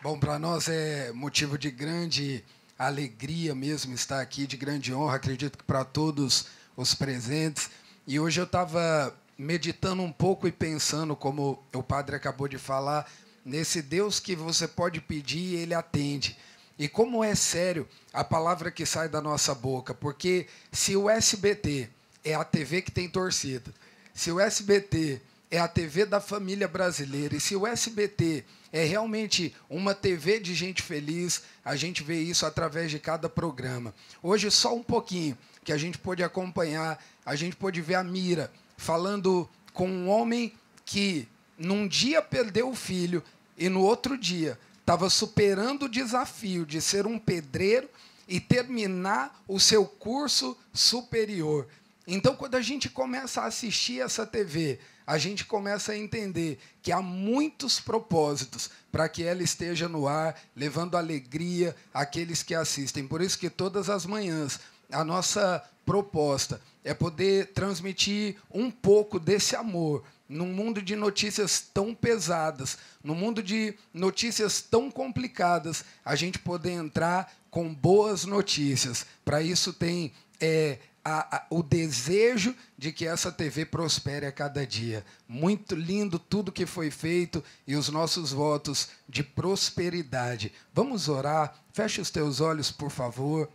Bom, para nós é motivo de grande alegria mesmo estar aqui, de grande honra, acredito que para todos os presentes. E hoje eu estava meditando um pouco e pensando, como o padre acabou de falar, nesse Deus que você pode pedir e ele atende. E como é sério a palavra que sai da nossa boca, porque se o SBT é a TV que tem torcida, se o SBT é a TV da família brasileira. E se o SBT é realmente uma TV de gente feliz, a gente vê isso através de cada programa. Hoje, só um pouquinho que a gente pôde acompanhar, a gente pôde ver a Mira falando com um homem que num dia perdeu o filho e no outro dia estava superando o desafio de ser um pedreiro e terminar o seu curso superior. Então, quando a gente começa a assistir essa TV, a gente começa a entender que há muitos propósitos para que ela esteja no ar, levando alegria àqueles que assistem. Por isso que todas as manhãs a nossa proposta é poder transmitir um pouco desse amor num mundo de notícias tão pesadas, num mundo de notícias tão complicadas, a gente poder entrar com boas notícias. Para isso tem é, a, a, o desejo de que essa TV prospere a cada dia. Muito lindo tudo que foi feito e os nossos votos de prosperidade. Vamos orar. Feche os teus olhos, por favor,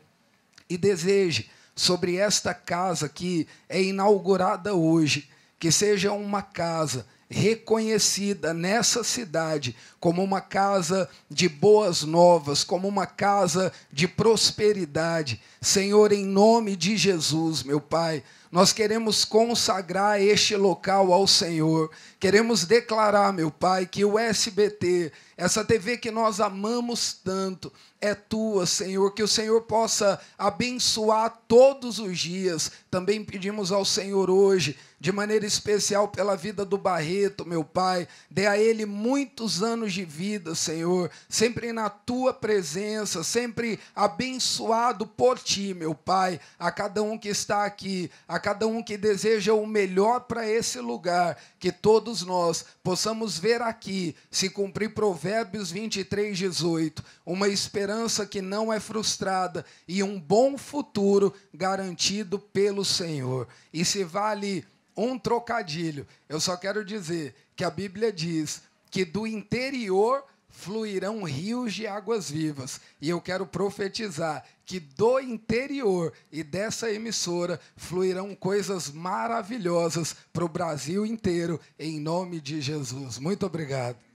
e deseje sobre esta casa que é inaugurada hoje, que seja uma casa reconhecida nessa cidade como uma casa de boas novas, como uma casa de prosperidade. Senhor, em nome de Jesus, meu Pai, nós queremos consagrar este local ao Senhor. Queremos declarar, meu Pai, que o SBT essa TV que nós amamos tanto é tua, Senhor, que o Senhor possa abençoar todos os dias. Também pedimos ao Senhor hoje, de maneira especial pela vida do Barreto, meu Pai, dê a ele muitos anos de vida, Senhor, sempre na tua presença, sempre abençoado por ti, meu Pai, a cada um que está aqui, a cada um que deseja o melhor para esse lugar, que todos nós possamos ver aqui se cumprir provar Provérbios 23, 18. Uma esperança que não é frustrada e um bom futuro garantido pelo Senhor. E se vale um trocadilho, eu só quero dizer que a Bíblia diz que do interior fluirão rios de águas vivas. E eu quero profetizar que do interior e dessa emissora fluirão coisas maravilhosas para o Brasil inteiro, em nome de Jesus. Muito obrigado.